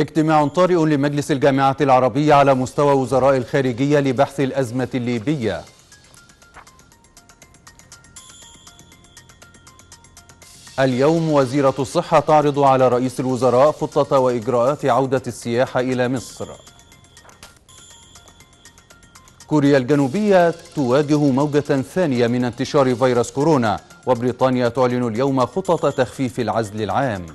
اجتماع طارئ لمجلس الجامعات العربية على مستوى وزراء الخارجية لبحث الأزمة الليبية اليوم وزيرة الصحة تعرض على رئيس الوزراء خطة وإجراءات عودة السياحة إلى مصر كوريا الجنوبية تواجه موجة ثانية من انتشار فيروس كورونا وبريطانيا تعلن اليوم خطط تخفيف العزل العام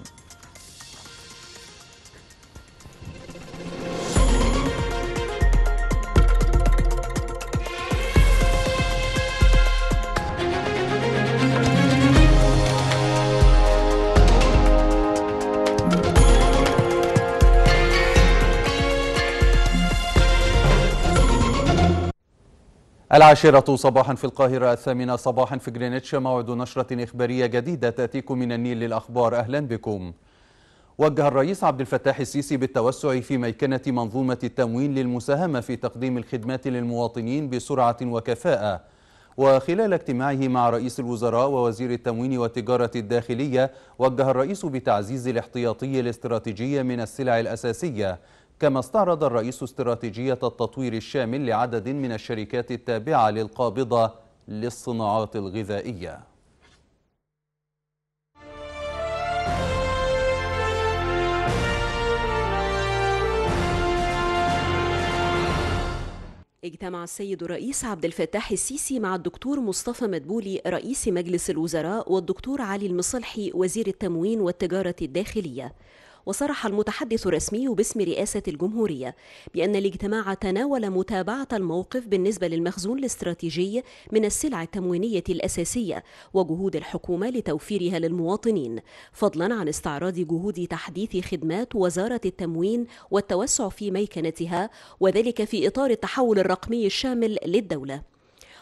العاشرة صباحا في القاهرة الثامنة صباحا في جرينيتش موعد نشرة إخبارية جديدة تأتيكم من النيل للأخبار أهلا بكم وجه الرئيس عبد الفتاح السيسي بالتوسع في ميكنة منظومة التموين للمساهمة في تقديم الخدمات للمواطنين بسرعة وكفاءة وخلال اجتماعه مع رئيس الوزراء ووزير التموين والتجارة الداخلية وجه الرئيس بتعزيز الاحتياطي الاستراتيجي من السلع الأساسية كما استعرض الرئيس استراتيجية التطوير الشامل لعدد من الشركات التابعة للقابضة للصناعات الغذائية اجتمع السيد الرئيس عبد الفتاح السيسي مع الدكتور مصطفى مدبولي رئيس مجلس الوزراء والدكتور علي المصلحي وزير التموين والتجارة الداخلية وصرح المتحدث الرسمي باسم رئاسة الجمهورية بأن الاجتماع تناول متابعة الموقف بالنسبة للمخزون الاستراتيجي من السلع التموينية الأساسية وجهود الحكومة لتوفيرها للمواطنين فضلا عن استعراض جهود تحديث خدمات وزارة التموين والتوسع في ميكنتها وذلك في إطار التحول الرقمي الشامل للدولة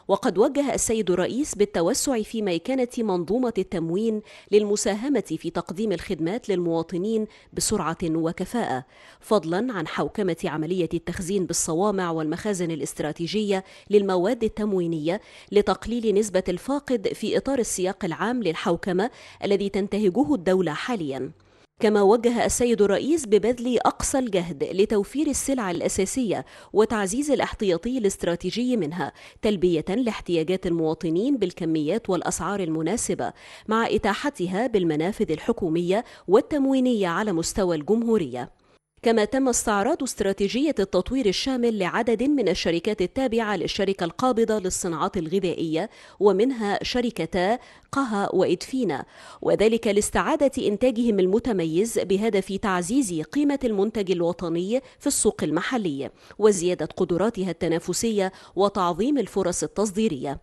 وقد وجه السيد الرئيس بالتوسع في ميكنة منظومة التموين للمساهمة في تقديم الخدمات للمواطنين بسرعة وكفاءة فضلا عن حوكمة عملية التخزين بالصوامع والمخازن الاستراتيجية للمواد التموينية لتقليل نسبة الفاقد في إطار السياق العام للحوكمة الذي تنتهجه الدولة حالياً كما وجه السيد الرئيس ببذل أقصى الجهد لتوفير السلع الأساسية وتعزيز الاحتياطي الاستراتيجي منها تلبية لاحتياجات المواطنين بالكميات والأسعار المناسبة مع إتاحتها بالمنافذ الحكومية والتموينية على مستوى الجمهورية كما تم استعراض استراتيجية التطوير الشامل لعدد من الشركات التابعة للشركة القابضة للصناعات الغذائية ومنها شركتا قها وإدفينا وذلك لاستعادة إنتاجهم المتميز بهدف تعزيز قيمة المنتج الوطني في السوق المحلي وزيادة قدراتها التنافسية وتعظيم الفرص التصديرية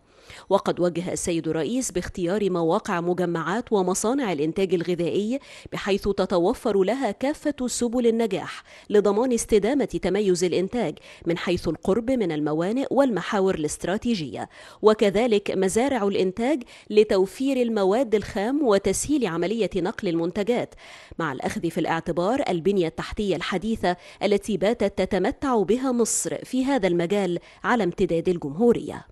وقد وجه السيد الرئيس باختيار مواقع مجمعات ومصانع الإنتاج الغذائي بحيث تتوفر لها كافة سبل النجاح لضمان استدامة تميز الإنتاج من حيث القرب من الموانئ والمحاور الاستراتيجية وكذلك مزارع الإنتاج لتوفير المواد الخام وتسهيل عملية نقل المنتجات مع الأخذ في الاعتبار البنية التحتية الحديثة التي باتت تتمتع بها مصر في هذا المجال على امتداد الجمهورية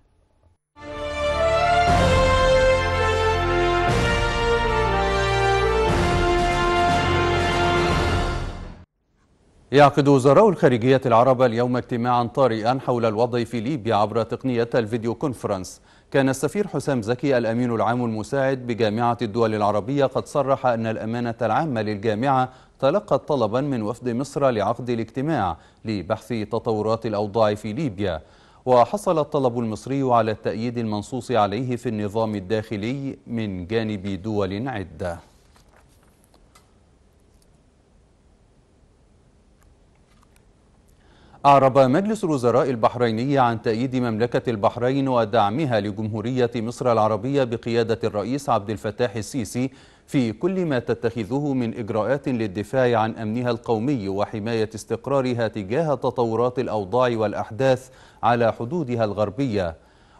يعقد وزراء الخارجية العرب اليوم اجتماعا طارئا حول الوضع في ليبيا عبر تقنية الفيديو كونفرنس كان السفير حسام زكي الأمين العام المساعد بجامعة الدول العربية قد صرح أن الأمانة العامة للجامعة تلقت طلبا من وفد مصر لعقد الاجتماع لبحث تطورات الأوضاع في ليبيا وحصل الطلب المصري على التأييد المنصوص عليه في النظام الداخلي من جانب دول عدة أعرب مجلس الوزراء البحريني عن تأييد مملكة البحرين ودعمها لجمهورية مصر العربية بقيادة الرئيس عبد الفتاح السيسي في كل ما تتخذه من إجراءات للدفاع عن أمنها القومي وحماية استقرارها تجاه تطورات الأوضاع والأحداث على حدودها الغربية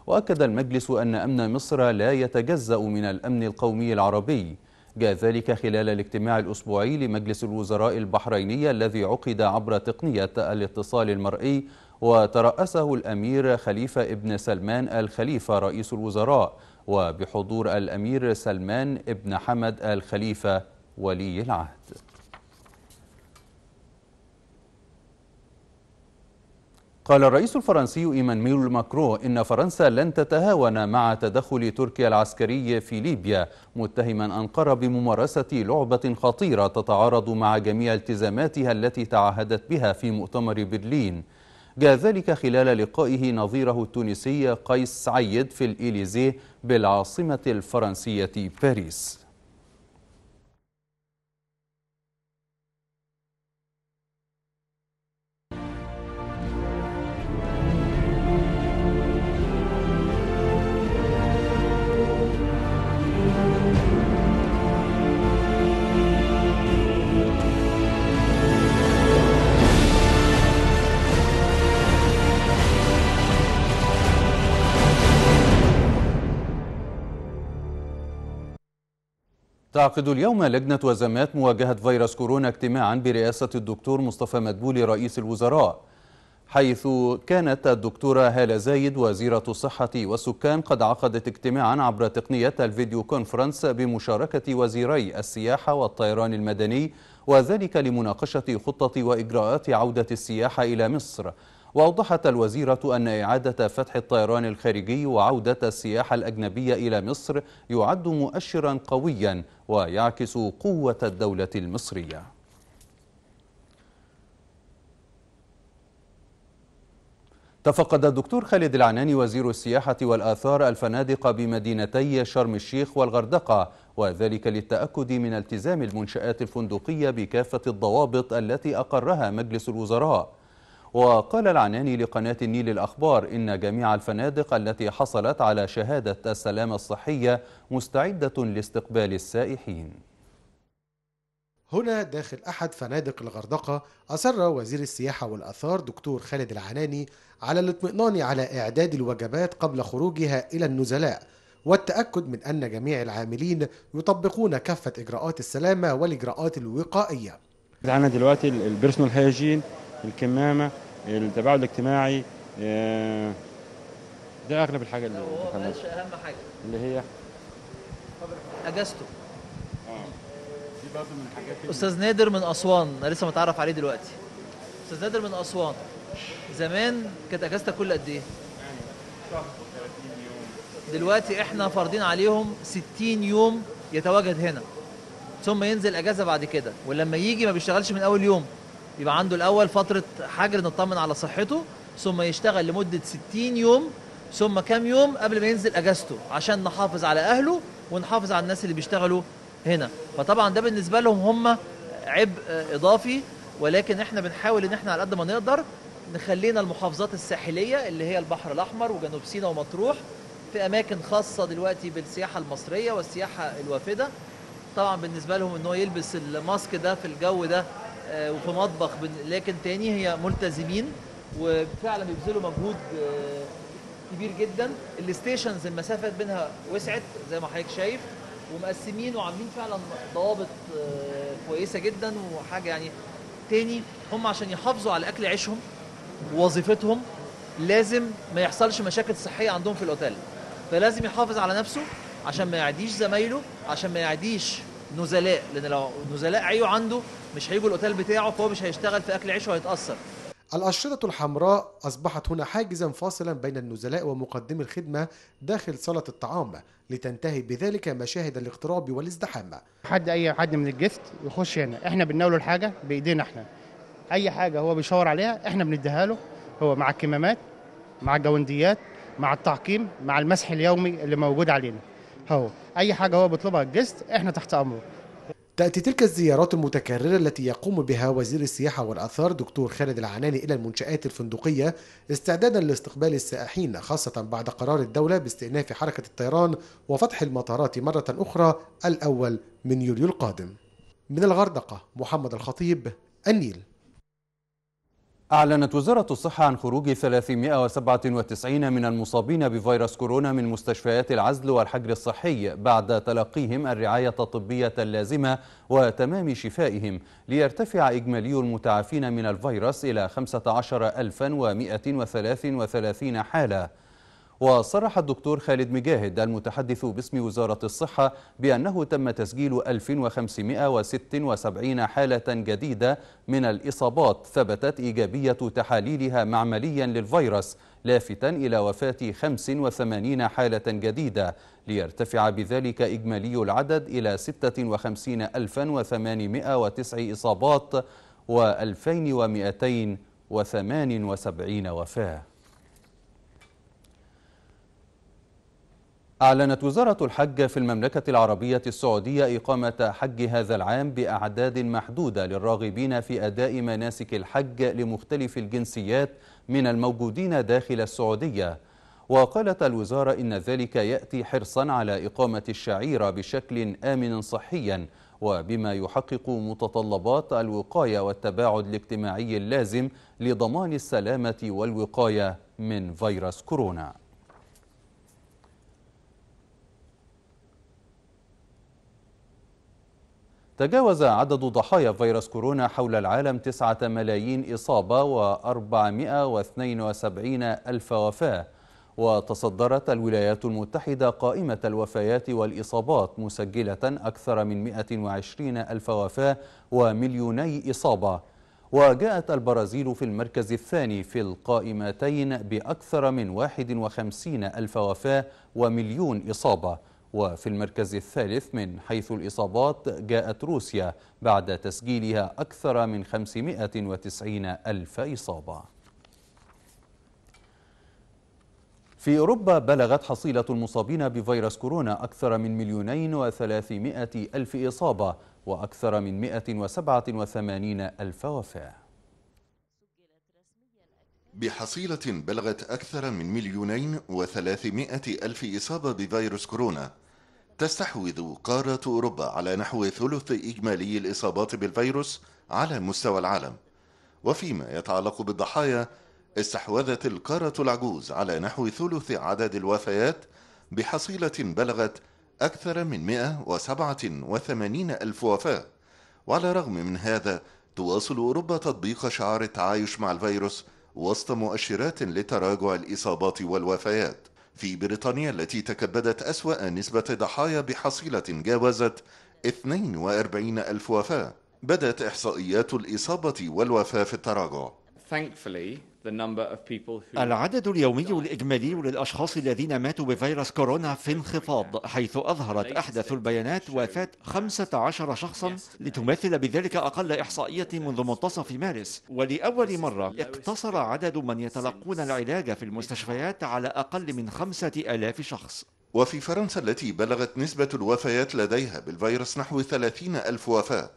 وأكد المجلس أن أمن مصر لا يتجزأ من الأمن القومي العربي جاء ذلك خلال الاجتماع الأسبوعي لمجلس الوزراء البحريني الذي عقد عبر تقنية الاتصال المرئي وترأسه الأمير خليفة ابن سلمان الخليفة رئيس الوزراء وبحضور الأمير سلمان ابن حمد الخليفة ولي العهد قال الرئيس الفرنسي إيمانويل ماكرو إن فرنسا لن تتهاون مع تدخل تركيا العسكري في ليبيا متهما أنقرة بممارسة لعبة خطيرة تتعارض مع جميع التزاماتها التي تعهدت بها في مؤتمر برلين جاء ذلك خلال لقائه نظيره التونسي قيس سعيد في الإليزيه بالعاصمة الفرنسية باريس تعقد اليوم لجنة وزمات مواجهة فيروس كورونا اجتماعا برئاسة الدكتور مصطفى مدبولي رئيس الوزراء حيث كانت الدكتورة هالة زايد وزيرة الصحة والسكان قد عقدت اجتماعا عبر تقنية الفيديو كونفرنس بمشاركة وزيري السياحة والطيران المدني وذلك لمناقشة خطة وإجراءات عودة السياحة إلى مصر وأوضحت الوزيرة أن إعادة فتح الطيران الخارجي وعودة السياحة الأجنبية إلى مصر يعد مؤشرا قويا ويعكس قوة الدولة المصرية تفقد الدكتور خالد العناني وزير السياحة والآثار الفنادق بمدينتي شرم الشيخ والغردقة وذلك للتأكد من التزام المنشآت الفندقية بكافة الضوابط التي أقرها مجلس الوزراء وقال العناني لقناة النيل الأخبار إن جميع الفنادق التي حصلت على شهادة السلامة الصحية مستعدة لاستقبال السائحين هنا داخل أحد فنادق الغردقة أصر وزير السياحة والآثار دكتور خالد العناني على الاطمئنان على إعداد الوجبات قبل خروجها إلى النزلاء والتأكد من أن جميع العاملين يطبقون كافة إجراءات السلامة والإجراءات الوقائية. عندنا دلوقتي البيرسونال هيجين الكمامه التباعد الاجتماعي آه، ده اغلب الحاجه اللي هو اهم حاجه اللي هي اجازته اه دي برضه من الحاجات استاذ نادر من اسوان انا لسه متعرف عليه دلوقتي استاذ نادر من اسوان زمان كانت اجازتك كل قد ايه؟ يوم دلوقتي احنا فارضين عليهم 60 يوم يتواجد هنا ثم ينزل اجازه بعد كده ولما يجي ما بيشتغلش من اول يوم يبقى عنده الاول فتره حجر نطمن على صحته ثم يشتغل لمده 60 يوم ثم كام يوم قبل ما ينزل اجازته عشان نحافظ على اهله ونحافظ على الناس اللي بيشتغلوا هنا فطبعا ده بالنسبه لهم هم عبء اضافي ولكن احنا بنحاول ان احنا على قد ما نقدر نخلينا المحافظات الساحليه اللي هي البحر الاحمر وجنوب سيناء ومطروح في اماكن خاصه دلوقتي بالسياحه المصريه والسياحه الوافده طبعا بالنسبه لهم ان هو يلبس الماسك ده في الجو ده آه، وفي مطبخ لكن تاني هي ملتزمين وفعلا بيبذلوا مجهود آه، كبير جدا الستيشنز المسافات بينها وسعت زي ما حضرتك شايف ومقسمين وعاملين فعلا ضوابط آه، كويسه جدا وحاجه يعني تاني هم عشان يحافظوا على اكل عيشهم ووظيفتهم لازم ما يحصلش مشاكل صحيه عندهم في الاوتيل فلازم يحافظ على نفسه عشان ما يعديش زمايله عشان ما يعديش نزلاء لان لو نزلاء عيوا عنده مش هيجوا الاوتيل بتاعه فهو مش هيشتغل في اكل عيش وهيتاثر الأشرطة الحمراء أصبحت هنا حاجزا فاصلا بين النزلاء ومقدمي الخدمة داخل صالة الطعام لتنتهي بذلك مشاهد الاغتراب والازدحام حد أي حد من الجفت يخش هنا إحنا بنناوله الحاجة بإيدينا إحنا أي حاجة هو بيشاور عليها إحنا بنديها له هو مع الكمامات مع الجونديات مع التعقيم مع المسح اليومي اللي موجود علينا هو اي حاجه هو بيطلبها الجست احنا تحت امره تأتي تلك الزيارات المتكررة التي يقوم بها وزير السياحة والآثار دكتور خالد العناني إلى المنشآت الفندقية استعدادا لاستقبال السائحين خاصة بعد قرار الدولة باستئناف حركة الطيران وفتح المطارات مرة أخرى الأول من يوليو القادم من الغردقة محمد الخطيب النيل أعلنت وزارة الصحة عن خروج 397 من المصابين بفيروس كورونا من مستشفيات العزل والحجر الصحي بعد تلقيهم الرعاية الطبية اللازمة وتمام شفائهم ليرتفع إجمالي المتعافين من الفيروس إلى 15133 حالة وصرح الدكتور خالد مجاهد المتحدث باسم وزارة الصحة بأنه تم تسجيل 1576 حالة جديدة من الإصابات ثبتت إيجابية تحاليلها معمليا للفيروس لافتا إلى وفاة 85 حالة جديدة ليرتفع بذلك إجمالي العدد إلى 56809 إصابات و2278 وفاة أعلنت وزارة الحج في المملكة العربية السعودية إقامة حج هذا العام بأعداد محدودة للراغبين في أداء مناسك الحج لمختلف الجنسيات من الموجودين داخل السعودية وقالت الوزارة إن ذلك يأتي حرصا على إقامة الشعيرة بشكل آمن صحيا وبما يحقق متطلبات الوقاية والتباعد الاجتماعي اللازم لضمان السلامة والوقاية من فيروس كورونا تجاوز عدد ضحايا فيروس كورونا حول العالم 9 ملايين إصابة و472 ألف وفاة وتصدرت الولايات المتحدة قائمة الوفيات والإصابات مسجلة أكثر من 120 ألف وفاة ومليوني إصابة وجاءت البرازيل في المركز الثاني في القائمتين بأكثر من 51 ألف وفاة ومليون إصابة وفي المركز الثالث من حيث الإصابات جاءت روسيا بعد تسجيلها أكثر من 590 ألف إصابة في أوروبا بلغت حصيلة المصابين بفيروس كورونا أكثر من مليونين وثلاثمائة ألف إصابة وأكثر من 187 ألف وفاة بحصيلة بلغت أكثر من مليونين وثلاثمائة ألف إصابة بفيروس كورونا تستحوذ قارة أوروبا على نحو ثلث إجمالي الإصابات بالفيروس على مستوى العالم وفيما يتعلق بالضحايا استحوذت القارة العجوز على نحو ثلث عدد الوفيات بحصيلة بلغت أكثر من 187 ألف وفاة وعلى الرغم من هذا تواصل أوروبا تطبيق شعار التعايش مع الفيروس وسط مؤشرات لتراجع الإصابات والوفيات في بريطانيا التي تكبدت أسوأ نسبة ضحايا بحصيلة جاوزت 42 ألف وفاة بدأت إحصائيات الإصابة والوفاة في التراجع العدد اليومي الإجمالي للأشخاص الذين ماتوا بفيروس كورونا في انخفاض حيث أظهرت أحدث البيانات وفاة 15 شخصا لتمثل بذلك أقل إحصائية منذ منتصف مارس ولأول مرة اقتصر عدد من يتلقون العلاج في المستشفيات على أقل من 5000 شخص وفي فرنسا التي بلغت نسبة الوفيات لديها بالفيروس نحو 30 ألف وفاة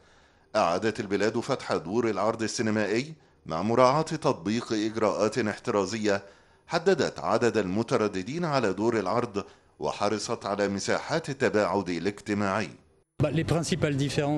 أعادت البلاد فتح دور العرض السينمائي مع مراعاة تطبيق إجراءات احترازية حددت عدد المترددين على دور العرض وحرصت على مساحات التباعد الاجتماعي euh,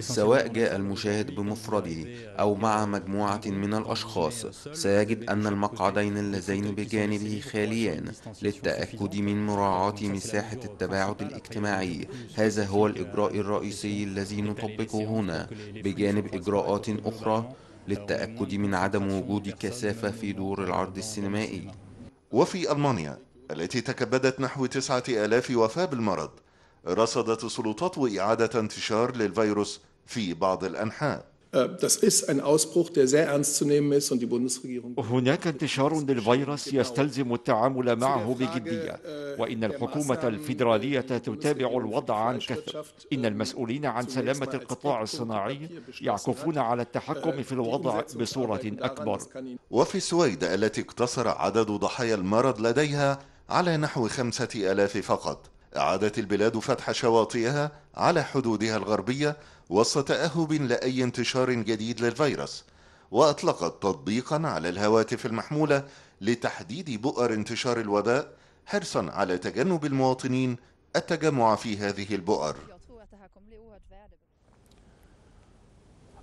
سواء جاء المشاهد بمفرده euh, أو مع مجموعة من الأشخاص euh, سيجد أن المقعدين اللذين بجانبه خاليان للتأكد من مراعاة مساحة التباعد الاجتماعي هذا هو الإجراء الرئيسي الذي نطبقه هنا بجانب إجراءات أخرى للتأكد من عدم وجود كثافة في دور العرض السينمائي وفي ألمانيا التي تكبدت نحو تسعة آلاف وفاة بالمرض رصدت السلطات إعادة انتشار للفيروس في بعض الأنحاء Äh, das ist ein Ausbruch, der sehr ernst zu nehmen ist und die Bundesregierung. هناك انتشار للفيروس يستلزم التعامل معه بجدية äh, وإن الحكومة الفيدرالية تتابع الوضع عن كثب إن äh, المسؤولين عن سلامة القطاع الصناعي يعكفون على التحكم في الوضع بصورة أكبر وفي السويد التي اقتصر عدد ضحايا المرض لديها على نحو خمسة ألاف فقط أعادت البلاد فتح شواطئها على حدودها الغربية وسط تأهب لأي انتشار جديد للفيروس وأطلقت تطبيقا على الهواتف المحمولة لتحديد بؤر انتشار الوباء حرصا على تجنب المواطنين التجمع في هذه البؤر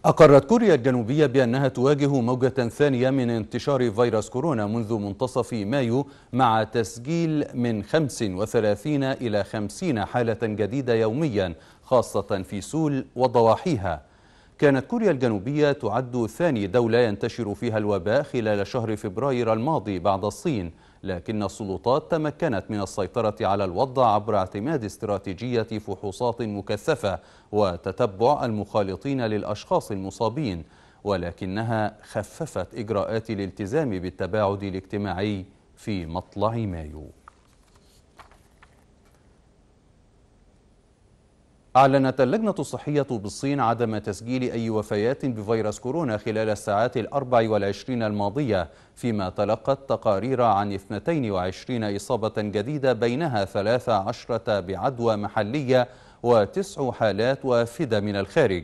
أقرت كوريا الجنوبية بأنها تواجه موجة ثانية من انتشار فيروس كورونا منذ منتصف مايو مع تسجيل من 35 إلى 50 حالة جديدة يوميا خاصة في سول وضواحيها كانت كوريا الجنوبية تعد ثاني دولة ينتشر فيها الوباء خلال شهر فبراير الماضي بعد الصين لكن السلطات تمكنت من السيطرة على الوضع عبر اعتماد استراتيجية فحوصات مكثفة وتتبع المخالطين للأشخاص المصابين ولكنها خففت إجراءات الالتزام بالتباعد الاجتماعي في مطلع مايو أعلنت اللجنة الصحية بالصين عدم تسجيل أي وفيات بفيروس كورونا خلال الساعات الأربع والعشرين الماضية فيما تلقت تقارير عن 22 إصابة جديدة بينها 13 بعدوى محلية وتسع حالات وافدة من الخارج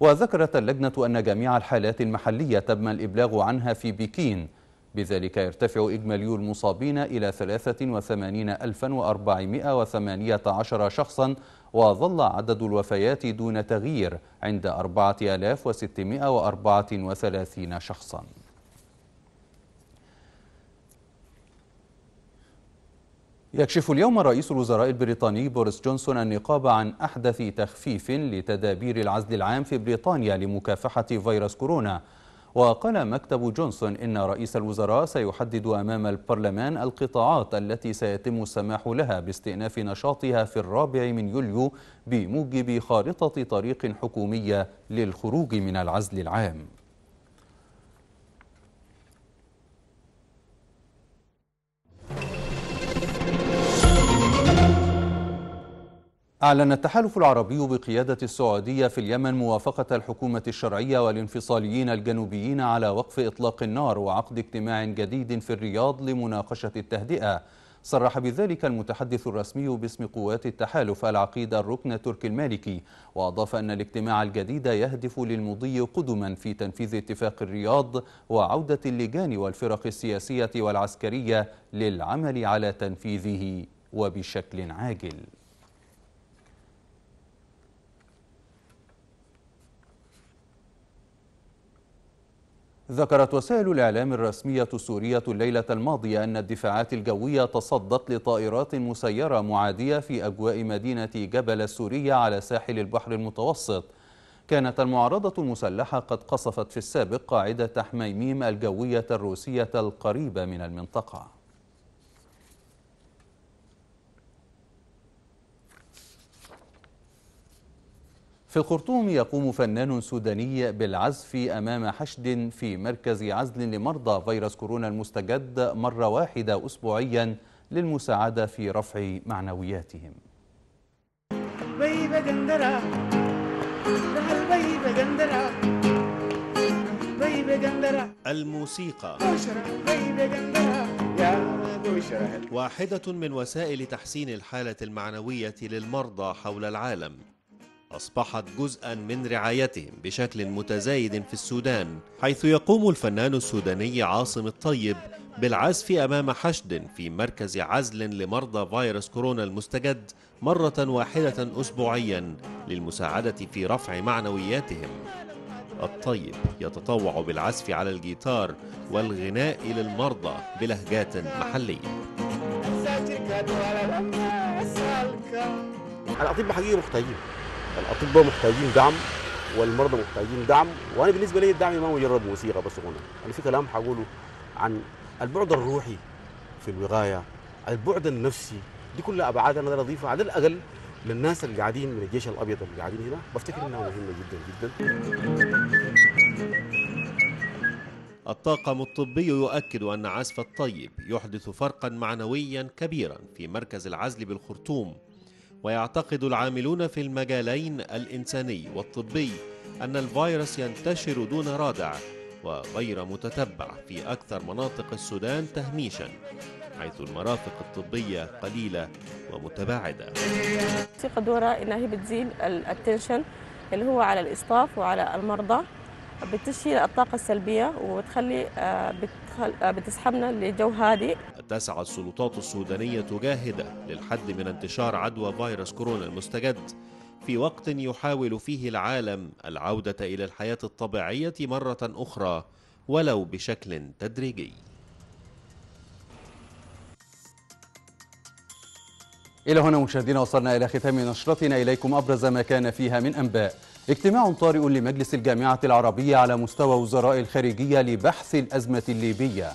وذكرت اللجنة أن جميع الحالات المحلية تم الإبلاغ عنها في بكين بذلك يرتفع إجمالي المصابين إلى 83,418 شخصاً وظل عدد الوفيات دون تغيير عند 4634 شخصاً يكشف اليوم رئيس الوزراء البريطاني بوريس جونسون النقاب عن أحدث تخفيف لتدابير العزل العام في بريطانيا لمكافحة فيروس كورونا وقال مكتب جونسون إن رئيس الوزراء سيحدد أمام البرلمان القطاعات التي سيتم السماح لها باستئناف نشاطها في الرابع من يوليو بموجب خارطة طريق حكومية للخروج من العزل العام أعلن التحالف العربي بقيادة السعودية في اليمن موافقة الحكومة الشرعية والانفصاليين الجنوبيين على وقف إطلاق النار وعقد اجتماع جديد في الرياض لمناقشة التهدئة صرح بذلك المتحدث الرسمي باسم قوات التحالف العقيد الركن تركي المالكي وأضاف أن الاجتماع الجديد يهدف للمضي قدما في تنفيذ اتفاق الرياض وعودة اللجان والفرق السياسية والعسكرية للعمل على تنفيذه وبشكل عاجل ذكرت وسائل الإعلام الرسمية السورية الليلة الماضية أن الدفاعات الجوية تصدت لطائرات مسيرة معادية في أجواء مدينة جبل السورية على ساحل البحر المتوسط كانت المعارضة المسلحة قد قصفت في السابق قاعدة حميميم الجوية الروسية القريبة من المنطقة في الخرطوم يقوم فنان سوداني بالعزف أمام حشد في مركز عزل لمرضى فيروس كورونا المستجد مرة واحدة أسبوعيا للمساعدة في رفع معنوياتهم الموسيقى واحدة من وسائل تحسين الحالة المعنوية للمرضى حول العالم أصبحت جزءا من رعايتهم بشكل متزايد في السودان حيث يقوم الفنان السوداني عاصم الطيب بالعزف أمام حشد في مركز عزل لمرضى فيروس كورونا المستجد مرة واحدة أسبوعيا للمساعدة في رفع معنوياتهم الطيب يتطوع بالعزف على الجيتار والغناء للمرضى بلهجات محلية الأطباء حقيقي مختلفة الاطباء محتاجين دعم والمرضى محتاجين دعم وانا بالنسبه لي الدعم ما مجرد موسيقى بس هنا انا في كلام حقوله عن البعد الروحي في الوقايه البعد النفسي دي كلها ابعاد انا اضيفها على الاقل للناس اللي قاعدين من الجيش الابيض اللي قاعدين هنا بفتكر انها مهمه جدا جدا الطاقم الطبي يؤكد ان عزف الطيب يحدث فرقا معنويا كبيرا في مركز العزل بالخرطوم ويعتقد العاملون في المجالين الإنساني والطبي أن الفيروس ينتشر دون رادع وغير متتبع في أكثر مناطق السودان تهميشا حيث المرافق الطبية قليلة ومتباعدة الثقة دورها إنها هي بتزيل التنشن اللي هو على الإصطاف وعلى المرضى بتشيل الطاقة السلبية وبتخلي آه، آه، بتسحبنا لجو هادئ تسعى السلطات السودانية جاهدة للحد من انتشار عدوى فيروس كورونا المستجد في وقت يحاول فيه العالم العودة إلى الحياة الطبيعية مرة أخرى ولو بشكل تدريجي إلى هنا مشاهدينا وصلنا إلى ختام نشرتنا إليكم أبرز ما كان فيها من أنباء اجتماع طارئ لمجلس الجامعة العربية على مستوى وزراء الخارجية لبحث الأزمة الليبية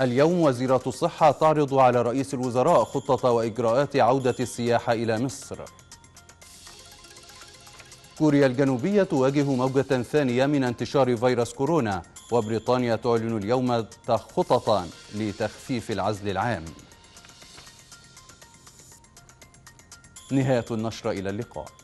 اليوم وزيرة الصحة تعرض على رئيس الوزراء خطة وإجراءات عودة السياحة إلى مصر كوريا الجنوبية تواجه موجة ثانية من انتشار فيروس كورونا وبريطانيا تعلن اليوم خططا لتخفيف العزل العام نهاية النشرة إلى اللقاء